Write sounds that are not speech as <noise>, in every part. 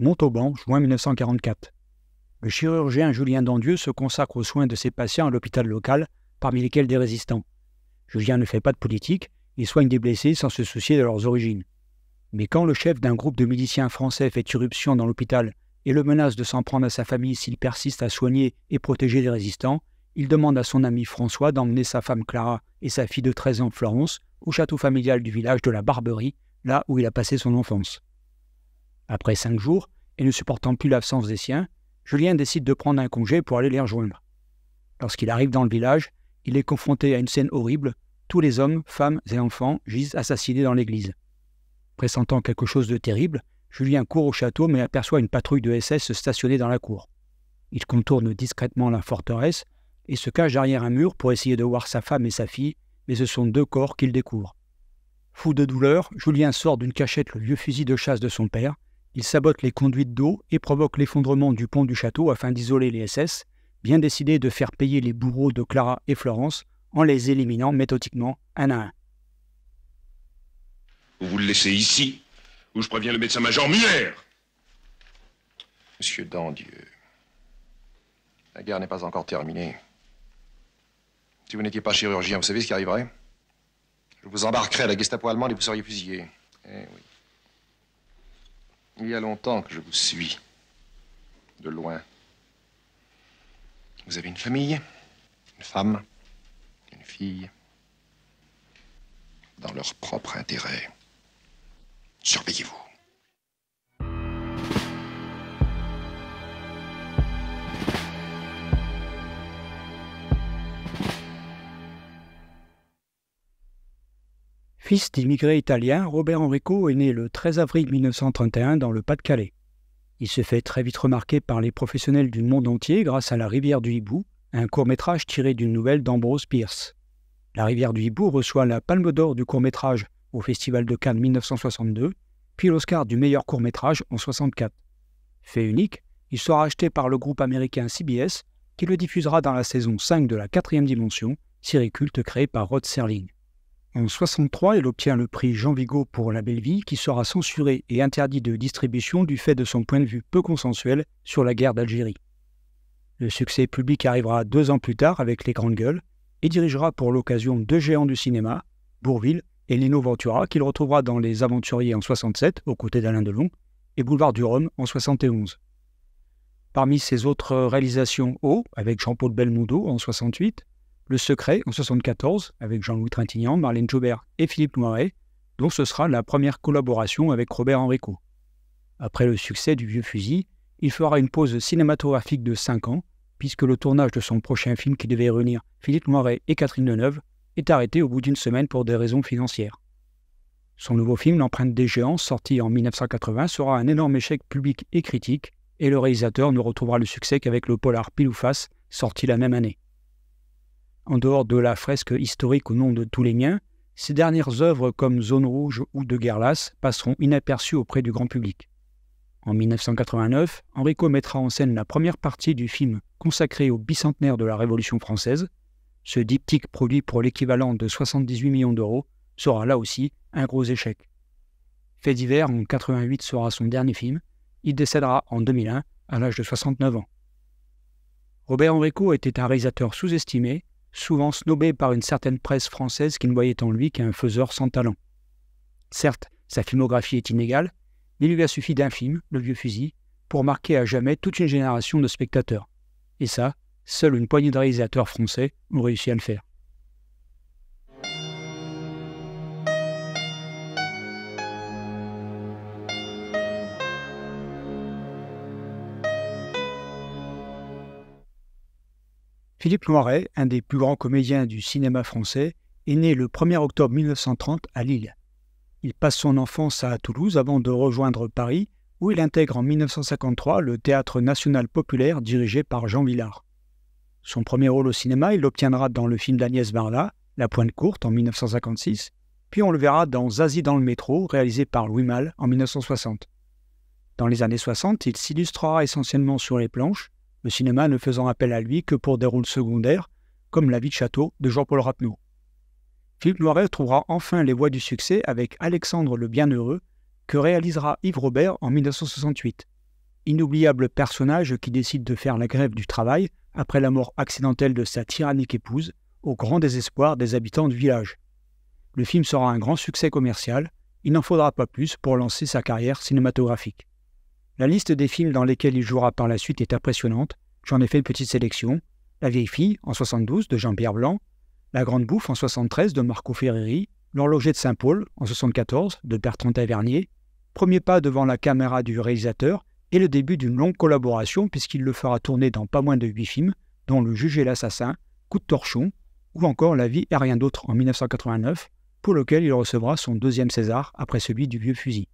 Montauban, juin 1944. Le chirurgien Julien Dandieu se consacre aux soins de ses patients à l'hôpital local, parmi lesquels des résistants. Julien ne fait pas de politique, il soigne des blessés sans se soucier de leurs origines. Mais quand le chef d'un groupe de miliciens français fait irruption dans l'hôpital et le menace de s'en prendre à sa famille s'il persiste à soigner et protéger les résistants, il demande à son ami François d'emmener sa femme Clara et sa fille de 13 ans Florence au château familial du village de la Barberie, là où il a passé son enfance. Après cinq jours, et ne supportant plus l'absence des siens, Julien décide de prendre un congé pour aller les rejoindre. Lorsqu'il arrive dans le village, il est confronté à une scène horrible. Tous les hommes, femmes et enfants gisent assassinés dans l'église. Pressentant quelque chose de terrible, Julien court au château mais aperçoit une patrouille de SS stationnée dans la cour. Il contourne discrètement la forteresse et se cache derrière un mur pour essayer de voir sa femme et sa fille, mais ce sont deux corps qu'il découvre. Fou de douleur, Julien sort d'une cachette le vieux fusil de chasse de son père il sabote les conduites d'eau et provoque l'effondrement du pont du château afin d'isoler les SS, bien décidé de faire payer les bourreaux de Clara et Florence en les éliminant méthodiquement un à un. Vous le laissez ici, ou je préviens le médecin-major Muller Monsieur Dandieu, la guerre n'est pas encore terminée. Si vous n'étiez pas chirurgien, vous savez ce qui arriverait Je vous embarquerai à la Gestapo allemande et vous seriez fusillé. Eh oui. Il y a longtemps que je vous suis. De loin. Vous avez une famille, une femme, une fille. Dans leur propre intérêt. Surveillez-vous. Fils d'immigrés italiens, Robert Enrico est né le 13 avril 1931 dans le Pas-de-Calais. Il se fait très vite remarquer par les professionnels du monde entier grâce à La rivière du Hibou, un court-métrage tiré d'une nouvelle d'Ambrose Pierce. La rivière du Hibou reçoit la Palme d'Or du court-métrage au Festival de Cannes 1962, puis l'Oscar du meilleur court-métrage en 1964. Fait unique, il sera acheté par le groupe américain CBS qui le diffusera dans la saison 5 de la quatrième dimension, série culte créée par Rod Serling. En 1963, elle obtient le prix Jean Vigo pour La Belle Vie, qui sera censuré et interdit de distribution du fait de son point de vue peu consensuel sur la guerre d'Algérie. Le succès public arrivera deux ans plus tard avec Les Grandes Gueules et dirigera pour l'occasion deux géants du cinéma, Bourville et Lino Ventura, qu'il retrouvera dans Les Aventuriers en 67 aux côtés d'Alain Delon et Boulevard du Rhum en 71. Parmi ses autres réalisations, O, avec Jean-Paul Belmondo en 68, le Secret en 1974 avec Jean-Louis Trintignant, Marlène Jobert et Philippe Noiret, dont ce sera la première collaboration avec Robert Enrico. Après le succès du Vieux Fusil, il fera une pause cinématographique de 5 ans, puisque le tournage de son prochain film qui devait réunir Philippe Noiret et Catherine Deneuve est arrêté au bout d'une semaine pour des raisons financières. Son nouveau film, L'empreinte des géants, sorti en 1980, sera un énorme échec public et critique, et le réalisateur ne retrouvera le succès qu'avec le polar Pile ou Face, sorti la même année en dehors de la fresque historique au nom de tous les miens, ses dernières œuvres comme Zone Rouge ou De Guerlas passeront inaperçues auprès du grand public. En 1989, Enrico mettra en scène la première partie du film consacré au bicentenaire de la Révolution française. Ce diptyque produit pour l'équivalent de 78 millions d'euros sera là aussi un gros échec. Fait divers en 88 sera son dernier film. Il décédera en 2001 à l'âge de 69 ans. Robert Enrico était un réalisateur sous-estimé souvent snobé par une certaine presse française qui ne voyait en lui qu'un faiseur sans talent. Certes, sa filmographie est inégale, mais il lui a suffi d'un film, Le vieux fusil, pour marquer à jamais toute une génération de spectateurs. Et ça, seule une poignée de réalisateurs français ont réussi à le faire. Philippe Noiret, un des plus grands comédiens du cinéma français, est né le 1er octobre 1930 à Lille. Il passe son enfance à Toulouse avant de rejoindre Paris, où il intègre en 1953 le Théâtre national populaire dirigé par Jean Villard. Son premier rôle au cinéma, il l'obtiendra dans le film d'Agnès Barla, La Pointe Courte, en 1956, puis on le verra dans Zazie dans le métro, réalisé par Louis Malle en 1960. Dans les années 60, il s'illustrera essentiellement sur les planches, le cinéma ne faisant appel à lui que pour des rôles secondaires, comme La vie de château de Jean-Paul Rapneau. Philippe Noiret trouvera enfin les voies du succès avec Alexandre le Bienheureux, que réalisera Yves Robert en 1968. Inoubliable personnage qui décide de faire la grève du travail après la mort accidentelle de sa tyrannique épouse, au grand désespoir des habitants du village. Le film sera un grand succès commercial, il n'en faudra pas plus pour lancer sa carrière cinématographique. La liste des films dans lesquels il jouera par la suite est impressionnante. J'en ai fait une petite sélection. La vieille fille en 72 de Jean-Pierre Blanc, La grande bouffe en 73 de Marco Ferreri, L'horloger de Saint-Paul en 74 de Bertrand Tavernier, Premier pas devant la caméra du réalisateur et le début d'une longue collaboration puisqu'il le fera tourner dans pas moins de huit films, dont Le juge et l'assassin, Coup de torchon ou encore La vie et rien d'autre en 1989, pour lequel il recevra son deuxième César après celui du vieux fusil.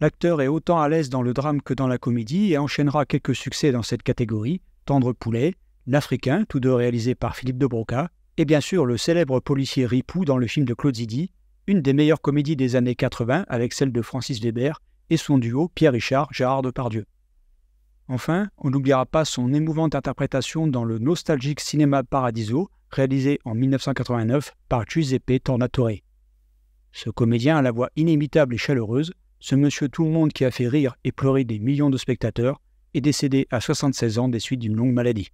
L'acteur est autant à l'aise dans le drame que dans la comédie et enchaînera quelques succès dans cette catégorie Tendre Poulet, L'Africain, tous deux réalisés par Philippe de Broca, et bien sûr le célèbre policier Ripou dans le film de Claude Zidi, une des meilleures comédies des années 80 avec celle de Francis Weber et son duo Pierre Richard Gérard Depardieu. Enfin, on n'oubliera pas son émouvante interprétation dans le nostalgique cinéma Paradiso, réalisé en 1989 par Giuseppe Tornatore. Ce comédien a la voix inimitable et chaleureuse, ce monsieur tout le monde qui a fait rire et pleurer des millions de spectateurs est décédé à 76 ans des suites d'une longue maladie.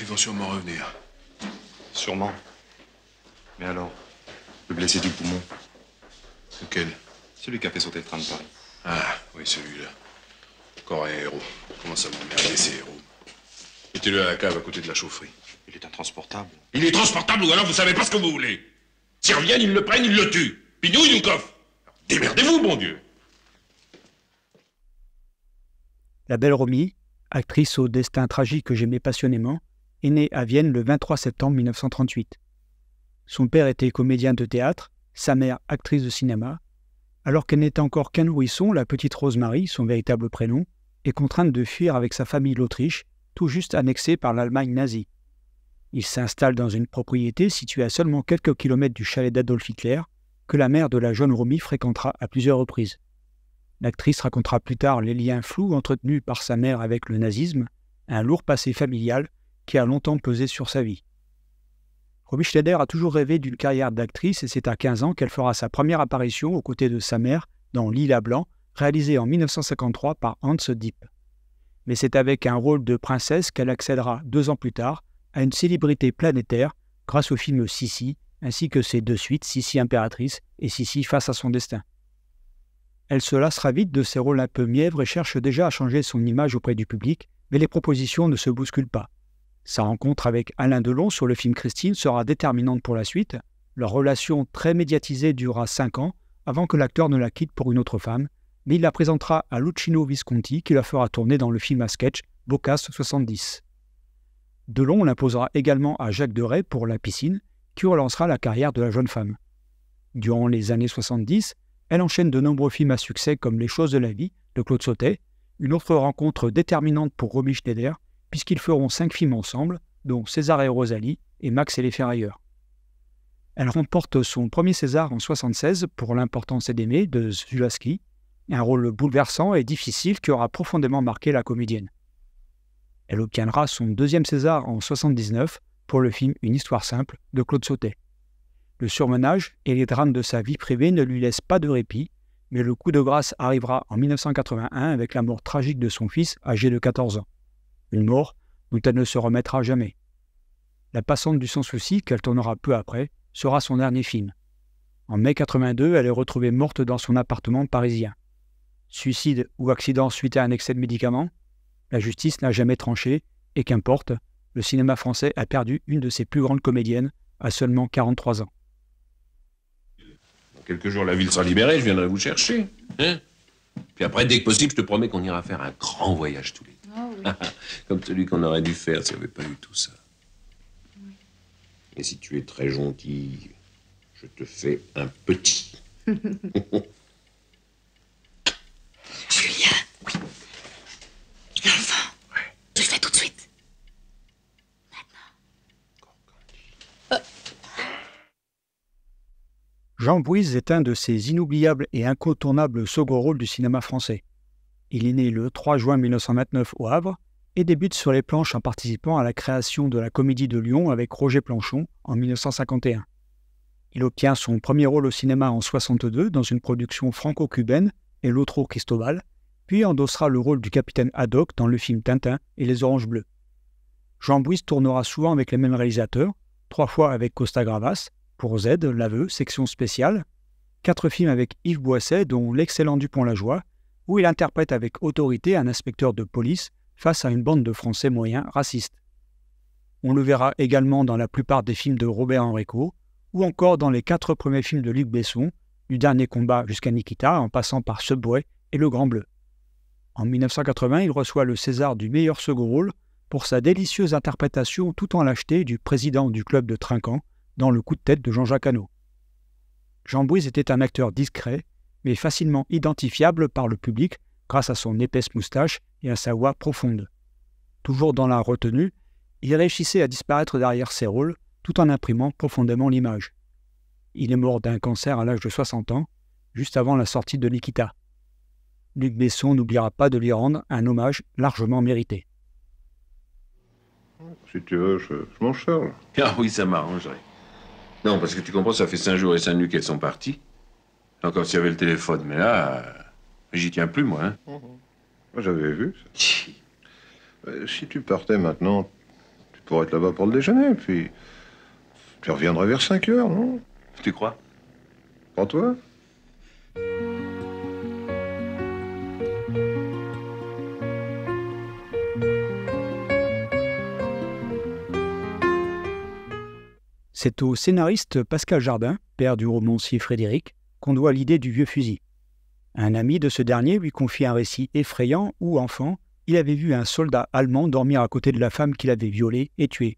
Ils vont sûrement revenir. Sûrement. Mais alors Le blessé du poumon Lequel Celui qui a fait sauter le train de Paris. Ah, oui, celui-là. Encore un héros. Comment ça m'emmerder, ces héros Mettez-le à la cave à côté de la chaufferie. Il est intransportable. Il est transportable ou alors vous savez pas ce que vous voulez. S'ils reviennent, ils le prennent, ils le tuent. Puis Démerdez-vous, bon Dieu. La belle Romy, actrice au destin tragique que j'aimais passionnément, est née à Vienne le 23 septembre 1938. Son père était comédien de théâtre, sa mère actrice de cinéma. Alors qu'elle n'était encore qu'un nourrisson, la petite Rosemary, son véritable prénom, est contrainte de fuir avec sa famille l'Autriche, tout juste annexée par l'Allemagne nazie. Il s'installe dans une propriété située à seulement quelques kilomètres du chalet d'Adolf Hitler, que la mère de la jeune Romy fréquentera à plusieurs reprises. L'actrice racontera plus tard les liens flous entretenus par sa mère avec le nazisme, un lourd passé familial qui a longtemps pesé sur sa vie. Romy Schneider a toujours rêvé d'une carrière d'actrice et c'est à 15 ans qu'elle fera sa première apparition aux côtés de sa mère dans Lila Blanc, réalisée en 1953 par Hans Dieppe. Mais c'est avec un rôle de princesse qu'elle accédera deux ans plus tard à une célébrité planétaire grâce au film Sissi, ainsi que ses deux suites, Sissi impératrice et Sissi face à son destin. Elle se lassera vite de ses rôles un peu mièvres et cherche déjà à changer son image auprès du public, mais les propositions ne se bousculent pas. Sa rencontre avec Alain Delon sur le film Christine sera déterminante pour la suite. Leur relation très médiatisée durera 5 ans avant que l'acteur ne la quitte pour une autre femme, mais il la présentera à Lucino Visconti qui la fera tourner dans le film à sketch Bocas 70. Delon l'imposera également à Jacques Deray pour La piscine, qui relancera la carrière de la jeune femme. Durant les années 70, elle enchaîne de nombreux films à succès comme Les choses de la vie de Claude Sautet, une autre rencontre déterminante pour Romy Schneider, puisqu'ils feront cinq films ensemble, dont César et Rosalie et Max et les Ferrailleurs. Elle remporte son premier César en 76 pour L'importance d'aimer de Zulaski, un rôle bouleversant et difficile qui aura profondément marqué la comédienne. Elle obtiendra son deuxième César en 1979 pour le film Une histoire simple de Claude Sautet. Le surmenage et les drames de sa vie privée ne lui laissent pas de répit, mais le coup de grâce arrivera en 1981 avec la mort tragique de son fils âgé de 14 ans. Une mort dont elle ne se remettra jamais. La passante du sans-souci, qu'elle tournera peu après, sera son dernier film. En mai 82, elle est retrouvée morte dans son appartement parisien. Suicide ou accident suite à un excès de médicaments la justice n'a jamais tranché, et qu'importe, le cinéma français a perdu une de ses plus grandes comédiennes à seulement 43 ans. Dans quelques jours, la ville sera libérée, je viendrai vous chercher. Hein Puis après, dès que possible, je te promets qu'on ira faire un grand voyage tous les deux. Ah <laughs> Comme celui qu'on aurait dû faire s'il n'y avait pas eu tout ça. Et si tu es très gentil, je te fais un petit. <laughs> Jean Bouise est un de ces inoubliables et incontournables second rôles du cinéma français. Il est né le 3 juin 1929 au Havre et débute sur les planches en participant à la création de la Comédie de Lyon avec Roger Planchon en 1951. Il obtient son premier rôle au cinéma en 1962 dans une production franco-cubaine, et l'autre au Cristobal, puis endossera le rôle du capitaine Haddock dans le film Tintin et les Oranges Bleues. Jean Bouise tournera souvent avec les mêmes réalisateurs, trois fois avec Costa Gravas, pour Z, l'aveu, section spéciale, quatre films avec Yves Boisset, dont L'excellent dupont joie, où il interprète avec autorité un inspecteur de police face à une bande de Français moyens racistes. On le verra également dans la plupart des films de Robert Enrico, ou encore dans les quatre premiers films de Luc Besson, du dernier combat jusqu'à Nikita, en passant par Subway et Le Grand Bleu. En 1980, il reçoit le César du meilleur second rôle pour sa délicieuse interprétation tout en lâcheté du président du club de Trinquant, dans le coup de tête de Jean-Jacques Hanau. Jean Bouise était un acteur discret, mais facilement identifiable par le public grâce à son épaisse moustache et à sa voix profonde. Toujours dans la retenue, il réussissait à disparaître derrière ses rôles tout en imprimant profondément l'image. Il est mort d'un cancer à l'âge de 60 ans, juste avant la sortie de Nikita. Luc Besson n'oubliera pas de lui rendre un hommage largement mérité. Si tu veux, je m'en Ah oui, ça m'arrangerait. Non, parce que tu comprends, ça fait cinq jours et cinq nuits qu'elles sont parties. Encore s'il y avait le téléphone, mais là, euh, j'y tiens plus, moi. Hein. Mhm. Moi, J'avais vu ça. Euh, si tu partais maintenant, tu pourrais être là-bas pour le déjeuner, puis tu reviendrais vers 5 heures, non Tu crois Prends-toi. C'est au scénariste Pascal Jardin, père du romancier Frédéric, qu'on doit l'idée du vieux fusil. Un ami de ce dernier lui confie un récit effrayant où, enfant, il avait vu un soldat allemand dormir à côté de la femme qu'il avait violée et tuée.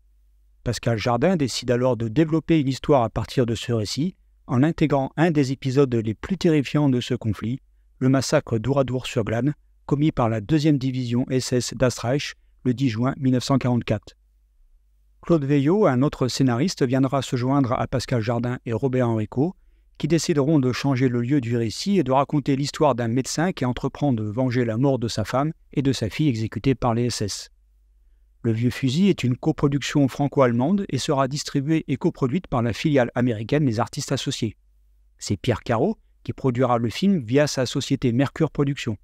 Pascal Jardin décide alors de développer une histoire à partir de ce récit, en intégrant un des épisodes les plus terrifiants de ce conflit, le massacre d'Ouradour-sur-Glane, commis par la 2e division SS d'Astreich le 10 juin 1944. Claude Veillot, un autre scénariste, viendra se joindre à Pascal Jardin et Robert Henrico, qui décideront de changer le lieu du récit et de raconter l'histoire d'un médecin qui entreprend de venger la mort de sa femme et de sa fille exécutée par les SS. Le Vieux Fusil est une coproduction franco-allemande et sera distribuée et coproduite par la filiale américaine Les artistes associés. C'est Pierre Carreau qui produira le film via sa société Mercure Productions.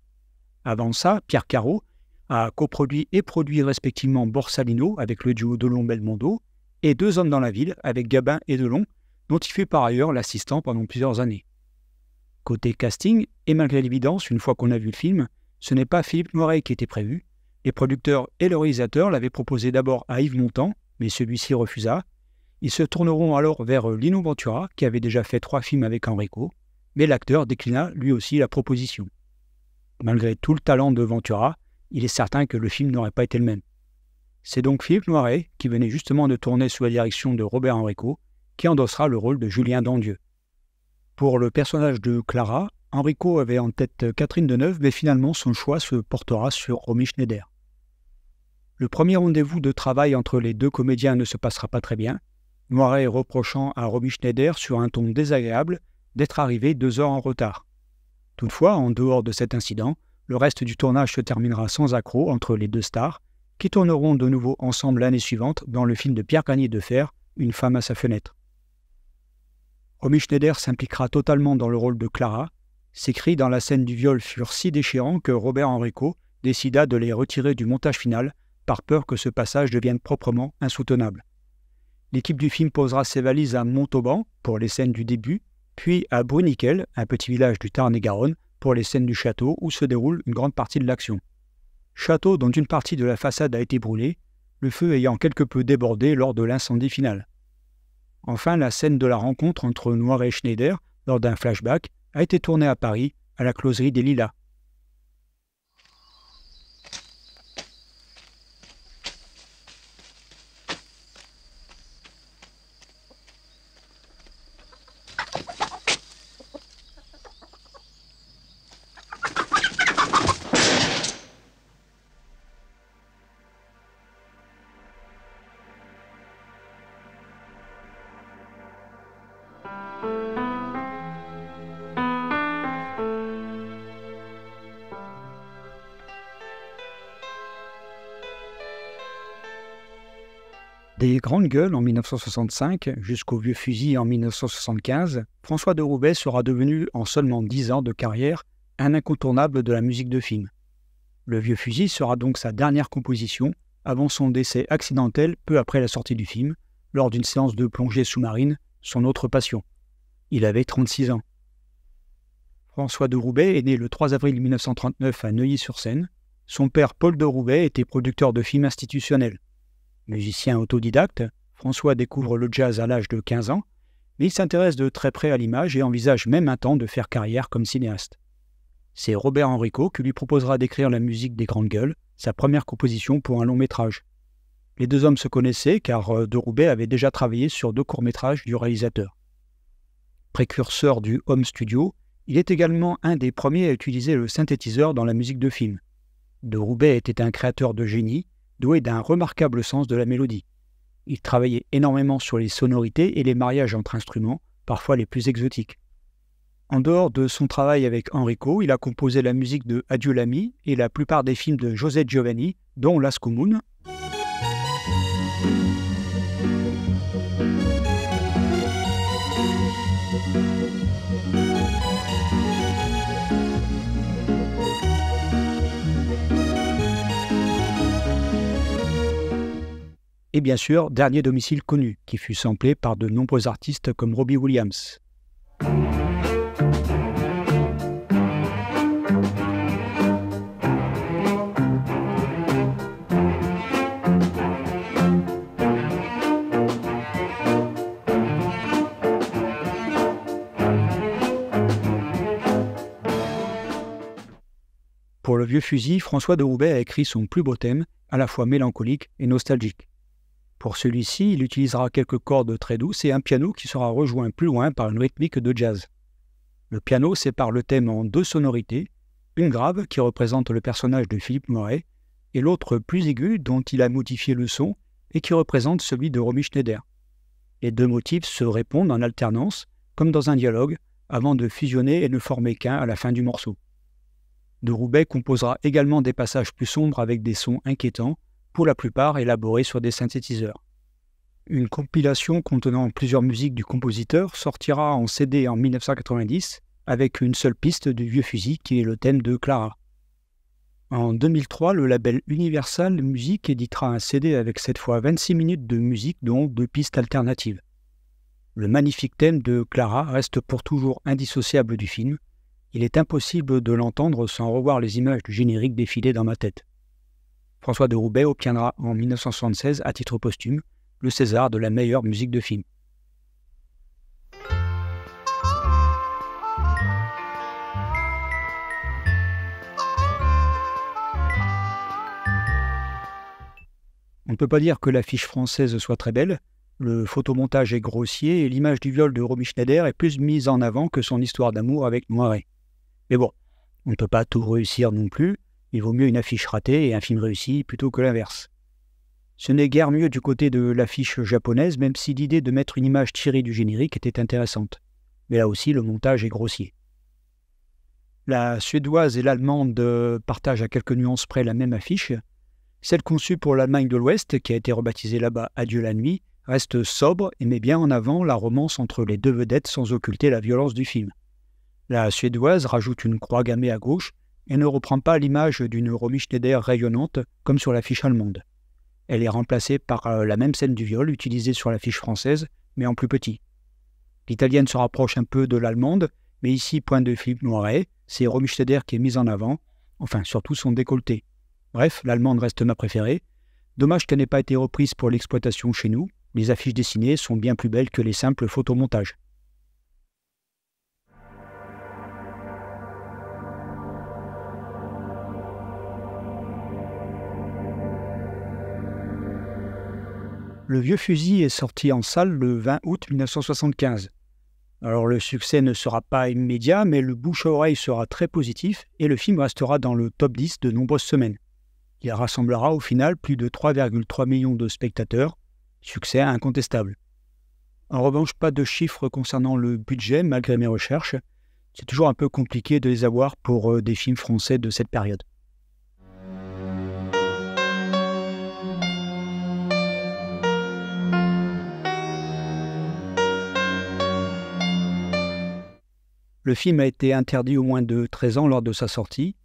Avant ça, Pierre Caro a coproduit et produit respectivement Borsalino avec le duo Delon-Belmondo et Deux hommes dans la ville avec Gabin et Delon, dont il fut par ailleurs l'assistant pendant plusieurs années. Côté casting, et malgré l'évidence, une fois qu'on a vu le film, ce n'est pas Philippe Noiret qui était prévu. Les producteurs et le réalisateur l'avaient proposé d'abord à Yves Montand, mais celui-ci refusa. Ils se tourneront alors vers Lino Ventura, qui avait déjà fait trois films avec Enrico, mais l'acteur déclina lui aussi la proposition. Malgré tout le talent de Ventura, il est certain que le film n'aurait pas été le même. C'est donc Philippe Noiret, qui venait justement de tourner sous la direction de Robert Enrico, qui endossera le rôle de Julien Dandieu. Pour le personnage de Clara, Enrico avait en tête Catherine Deneuve, mais finalement son choix se portera sur Romy Schneider. Le premier rendez-vous de travail entre les deux comédiens ne se passera pas très bien, Noiret reprochant à Romy Schneider sur un ton désagréable d'être arrivé deux heures en retard. Toutefois, en dehors de cet incident, le reste du tournage se terminera sans accroc entre les deux stars, qui tourneront de nouveau ensemble l'année suivante dans le film de Pierre Garnier de Fer, Une femme à sa fenêtre. Romy Schneider s'impliquera totalement dans le rôle de Clara. Ses cris dans la scène du viol furent si déchirants que Robert Enrico décida de les retirer du montage final par peur que ce passage devienne proprement insoutenable. L'équipe du film posera ses valises à Montauban pour les scènes du début, puis à Bruniquel, un petit village du Tarn-et-Garonne, pour les scènes du château où se déroule une grande partie de l'action. Château dont une partie de la façade a été brûlée, le feu ayant quelque peu débordé lors de l'incendie final. Enfin, la scène de la rencontre entre Noir et Schneider, lors d'un flashback, a été tournée à Paris, à la closerie des Lilas. Des grandes gueules en 1965 jusqu'au vieux fusil en 1975, François de Roubaix sera devenu en seulement 10 ans de carrière un incontournable de la musique de film. Le vieux fusil sera donc sa dernière composition avant son décès accidentel peu après la sortie du film, lors d'une séance de plongée sous-marine, son autre passion. Il avait 36 ans. François de Roubaix est né le 3 avril 1939 à Neuilly-sur-Seine. Son père Paul de Roubaix était producteur de films institutionnels. Musicien autodidacte, François découvre le jazz à l'âge de 15 ans, mais il s'intéresse de très près à l'image et envisage même un temps de faire carrière comme cinéaste. C'est Robert Henrico qui lui proposera d'écrire la musique des Grandes Gueules, sa première composition pour un long métrage. Les deux hommes se connaissaient car euh, De Roubaix avait déjà travaillé sur deux courts-métrages du réalisateur. Précurseur du home studio, il est également un des premiers à utiliser le synthétiseur dans la musique de film. De Roubaix était un créateur de génie doué d'un remarquable sens de la mélodie. Il travaillait énormément sur les sonorités et les mariages entre instruments, parfois les plus exotiques. En dehors de son travail avec Enrico, il a composé la musique de Adieu l'ami et la plupart des films de José Giovanni, dont Las Comunes. et bien sûr Dernier domicile connu, qui fut samplé par de nombreux artistes comme Robbie Williams. Pour le vieux fusil, François de Roubaix a écrit son plus beau thème, à la fois mélancolique et nostalgique. Pour celui-ci, il utilisera quelques cordes très douces et un piano qui sera rejoint plus loin par une rythmique de jazz. Le piano sépare le thème en deux sonorités, une grave qui représente le personnage de Philippe Moret et l'autre plus aiguë dont il a modifié le son et qui représente celui de Romy Schneider. Les deux motifs se répondent en alternance, comme dans un dialogue, avant de fusionner et ne former qu'un à la fin du morceau. De Roubaix composera également des passages plus sombres avec des sons inquiétants, pour la plupart élaborés sur des synthétiseurs. Une compilation contenant plusieurs musiques du compositeur sortira en CD en 1990 avec une seule piste du vieux fusil qui est le thème de Clara. En 2003, le label Universal Music éditera un CD avec cette fois 26 minutes de musique dont deux pistes alternatives. Le magnifique thème de Clara reste pour toujours indissociable du film. Il est impossible de l'entendre sans revoir les images du générique défiler dans ma tête. François de Roubaix obtiendra en 1976, à titre posthume, le César de la meilleure musique de film. On ne peut pas dire que l'affiche française soit très belle. Le photomontage est grossier et l'image du viol de Romy Schneider est plus mise en avant que son histoire d'amour avec Moiré. Mais bon, on ne peut pas tout réussir non plus. Il vaut mieux une affiche ratée et un film réussi plutôt que l'inverse. Ce n'est guère mieux du côté de l'affiche japonaise, même si l'idée de mettre une image tirée du générique était intéressante. Mais là aussi, le montage est grossier. La suédoise et l'allemande partagent à quelques nuances près la même affiche. Celle conçue pour l'Allemagne de l'Ouest, qui a été rebaptisée là-bas Adieu la nuit, reste sobre et met bien en avant la romance entre les deux vedettes sans occulter la violence du film. La suédoise rajoute une croix gammée à gauche et ne reprend pas l'image d'une Romy Schneider rayonnante comme sur l'affiche allemande. Elle est remplacée par euh, la même scène du viol utilisée sur l'affiche française, mais en plus petit. L'italienne se rapproche un peu de l'allemande, mais ici, point de Philippe Noiret, c'est Romy Schneider qui est mise en avant, enfin surtout son décolleté. Bref, l'allemande reste ma préférée. Dommage qu'elle n'ait pas été reprise pour l'exploitation chez nous, les affiches dessinées sont bien plus belles que les simples photomontages. Le vieux fusil est sorti en salle le 20 août 1975. Alors le succès ne sera pas immédiat, mais le bouche-à-oreille sera très positif et le film restera dans le top 10 de nombreuses semaines. Il rassemblera au final plus de 3,3 millions de spectateurs, succès incontestable. En revanche, pas de chiffres concernant le budget malgré mes recherches. C'est toujours un peu compliqué de les avoir pour euh, des films français de cette période. Le film a été interdit au moins de 13 ans lors de sa sortie.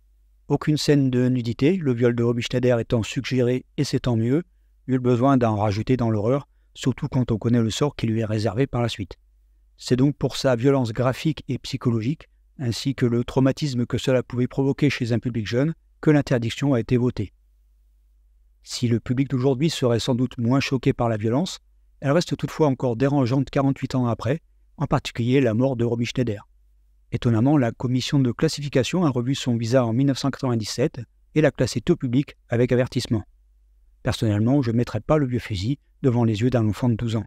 Aucune scène de nudité, le viol de Robbie étant suggéré, et c'est tant mieux, le besoin d'en rajouter dans l'horreur, surtout quand on connaît le sort qui lui est réservé par la suite. C'est donc pour sa violence graphique et psychologique, ainsi que le traumatisme que cela pouvait provoquer chez un public jeune, que l'interdiction a été votée. Si le public d'aujourd'hui serait sans doute moins choqué par la violence, elle reste toutefois encore dérangeante 48 ans après, en particulier la mort de Robbie Schneider. Étonnamment, la commission de classification a revu son visa en 1997 et l'a classé au public avec avertissement. Personnellement, je ne mettrais pas le vieux fusil devant les yeux d'un enfant de 12 ans.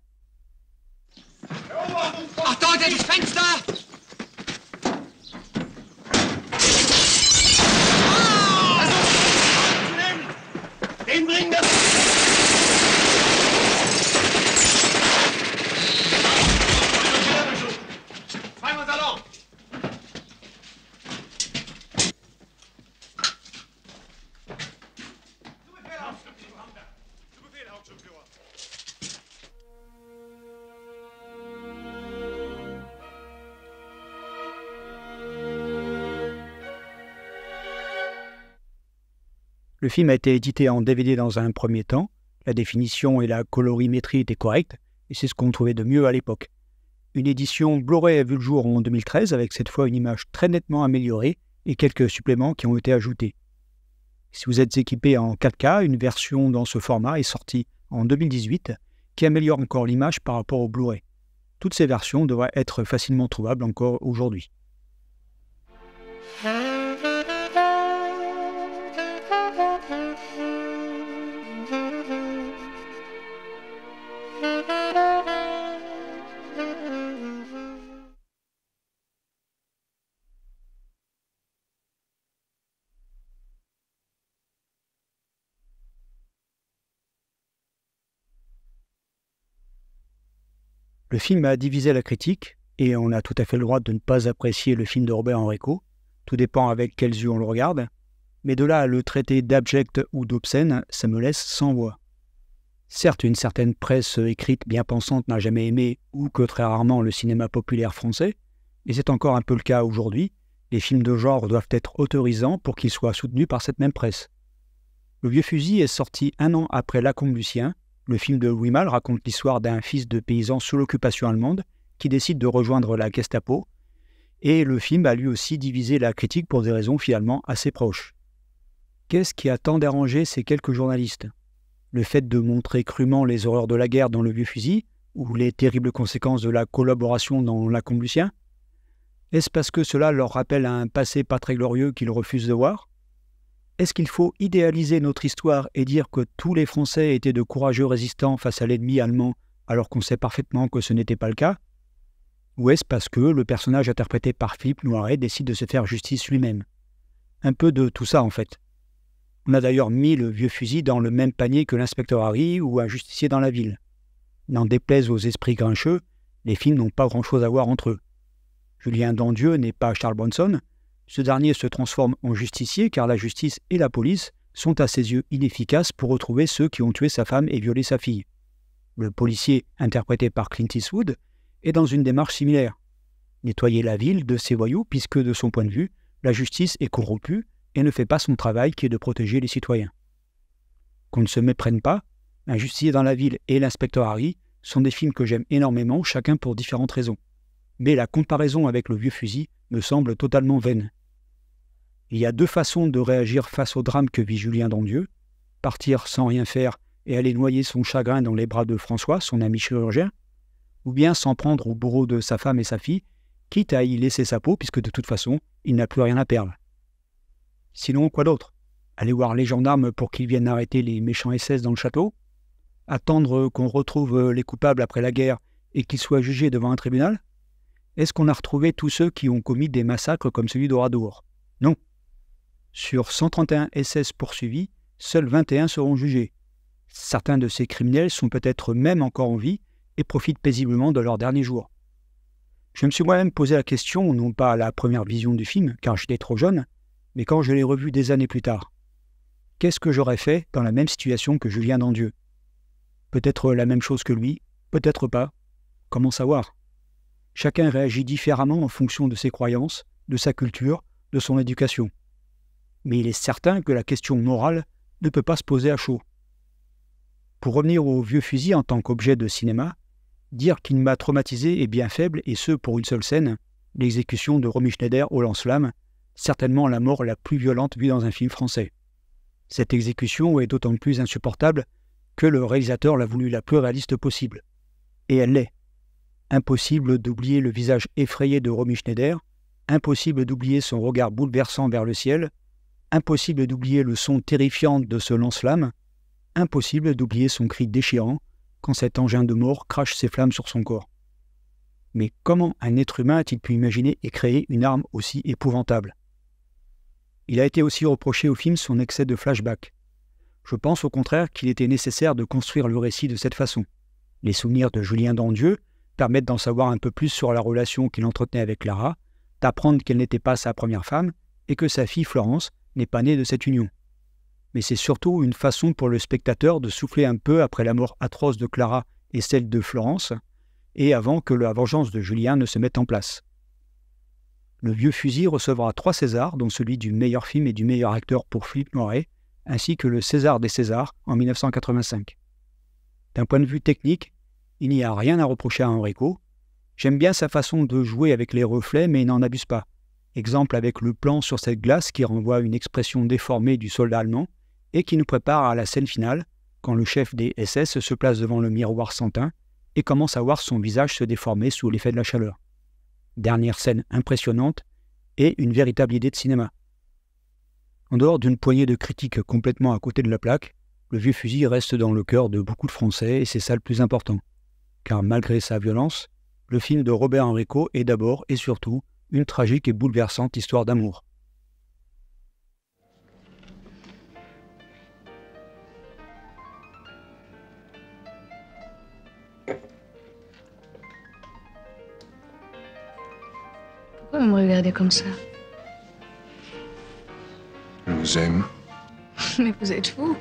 Le film a été édité en DVD dans un premier temps. La définition et la colorimétrie étaient correctes, et c'est ce qu'on trouvait de mieux à l'époque. Une édition Blu-ray a vu le jour en 2013, avec cette fois une image très nettement améliorée et quelques suppléments qui ont été ajoutés. Si vous êtes équipé en 4K, une version dans ce format est sortie en 2018 qui améliore encore l'image par rapport au Blu-ray. Toutes ces versions devraient être facilement trouvables encore aujourd'hui. Le film a divisé la critique, et on a tout à fait le droit de ne pas apprécier le film de Robert Henrico, tout dépend avec quels yeux on le regarde, mais de là à le traiter d'abject ou d'obscène, ça me laisse sans voix. Certes, une certaine presse écrite bien pensante n'a jamais aimé ou que très rarement le cinéma populaire français, et c'est encore un peu le cas aujourd'hui, les films de genre doivent être autorisants pour qu'ils soient soutenus par cette même presse. Le vieux fusil est sorti un an après La du le film de Louis Malle raconte l'histoire d'un fils de paysan sous l'occupation allemande qui décide de rejoindre la Gestapo. Et le film a lui aussi divisé la critique pour des raisons finalement assez proches. Qu'est-ce qui a tant dérangé ces quelques journalistes Le fait de montrer crûment les horreurs de la guerre dans le vieux fusil ou les terribles conséquences de la collaboration dans la Combusien Est-ce parce que cela leur rappelle un passé pas très glorieux qu'ils refusent de voir est-ce qu'il faut idéaliser notre histoire et dire que tous les Français étaient de courageux résistants face à l'ennemi allemand alors qu'on sait parfaitement que ce n'était pas le cas Ou est-ce parce que le personnage interprété par Philippe Noiret décide de se faire justice lui-même Un peu de tout ça en fait. On a d'ailleurs mis le vieux fusil dans le même panier que l'inspecteur Harry ou un justicier dans la ville. N'en déplaise aux esprits grincheux, les films n'ont pas grand-chose à voir entre eux. Julien Dandieu n'est pas Charles Bronson, ce dernier se transforme en justicier car la justice et la police sont à ses yeux inefficaces pour retrouver ceux qui ont tué sa femme et violé sa fille. Le policier, interprété par Clint Eastwood, est dans une démarche similaire. Nettoyer la ville de ses voyous puisque, de son point de vue, la justice est corrompue et ne fait pas son travail qui est de protéger les citoyens. Qu'on ne se méprenne pas, Un justicier dans la ville et l'inspecteur Harry sont des films que j'aime énormément, chacun pour différentes raisons. Mais la comparaison avec le vieux fusil me semble totalement vaine. Il y a deux façons de réagir face au drame que vit Julien Dandieu. Partir sans rien faire et aller noyer son chagrin dans les bras de François, son ami chirurgien, ou bien s'en prendre au bourreau de sa femme et sa fille, quitte à y laisser sa peau, puisque de toute façon, il n'a plus rien à perdre. Sinon, quoi d'autre Aller voir les gendarmes pour qu'ils viennent arrêter les méchants SS dans le château Attendre qu'on retrouve les coupables après la guerre et qu'ils soient jugés devant un tribunal Est-ce qu'on a retrouvé tous ceux qui ont commis des massacres comme celui d'Oradour Non, sur 131 SS poursuivis, seuls 21 seront jugés. Certains de ces criminels sont peut-être même encore en vie et profitent paisiblement de leurs derniers jours. Je me suis moi-même posé la question, non pas à la première vision du film, car j'étais trop jeune, mais quand je l'ai revu des années plus tard. Qu'est-ce que j'aurais fait dans la même situation que Julien Dandieu Peut-être la même chose que lui, peut-être pas. Comment savoir Chacun réagit différemment en fonction de ses croyances, de sa culture, de son éducation mais il est certain que la question morale ne peut pas se poser à chaud. Pour revenir au vieux fusil en tant qu'objet de cinéma, dire qu'il m'a traumatisé est bien faible, et ce pour une seule scène, l'exécution de Romy Schneider au lance-flamme, certainement la mort la plus violente vue dans un film français. Cette exécution est d'autant plus insupportable que le réalisateur l'a voulu la plus réaliste possible. Et elle l'est. Impossible d'oublier le visage effrayé de Romy Schneider, impossible d'oublier son regard bouleversant vers le ciel, Impossible d'oublier le son terrifiant de ce lance-flamme. Impossible d'oublier son cri déchirant quand cet engin de mort crache ses flammes sur son corps. Mais comment un être humain a-t-il pu imaginer et créer une arme aussi épouvantable Il a été aussi reproché au film son excès de flashback. Je pense au contraire qu'il était nécessaire de construire le récit de cette façon. Les souvenirs de Julien Dandieu permettent d'en savoir un peu plus sur la relation qu'il entretenait avec Lara, d'apprendre qu'elle n'était pas sa première femme et que sa fille Florence n'est pas né de cette union. Mais c'est surtout une façon pour le spectateur de souffler un peu après la mort atroce de Clara et celle de Florence, et avant que la vengeance de Julien ne se mette en place. Le vieux fusil recevra trois Césars, dont celui du meilleur film et du meilleur acteur pour Philippe Moret, ainsi que le César des Césars en 1985. D'un point de vue technique, il n'y a rien à reprocher à Enrico. J'aime bien sa façon de jouer avec les reflets, mais n'en abuse pas. Exemple avec le plan sur cette glace qui renvoie une expression déformée du soldat allemand et qui nous prépare à la scène finale, quand le chef des SS se place devant le miroir sans et commence à voir son visage se déformer sous l'effet de la chaleur. Dernière scène impressionnante et une véritable idée de cinéma. En dehors d'une poignée de critiques complètement à côté de la plaque, le vieux fusil reste dans le cœur de beaucoup de Français et c'est ça le plus important. Car malgré sa violence, le film de Robert Enrico est d'abord et surtout une tragique et bouleversante histoire d'amour. Pourquoi me regardez comme ça Je vous aime. <laughs> Mais vous êtes fou.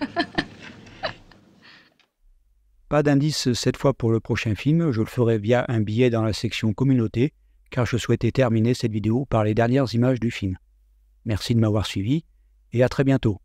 <laughs> Pas d'indice cette fois pour le prochain film, je le ferai via un billet dans la section communauté, car je souhaitais terminer cette vidéo par les dernières images du film. Merci de m'avoir suivi, et à très bientôt.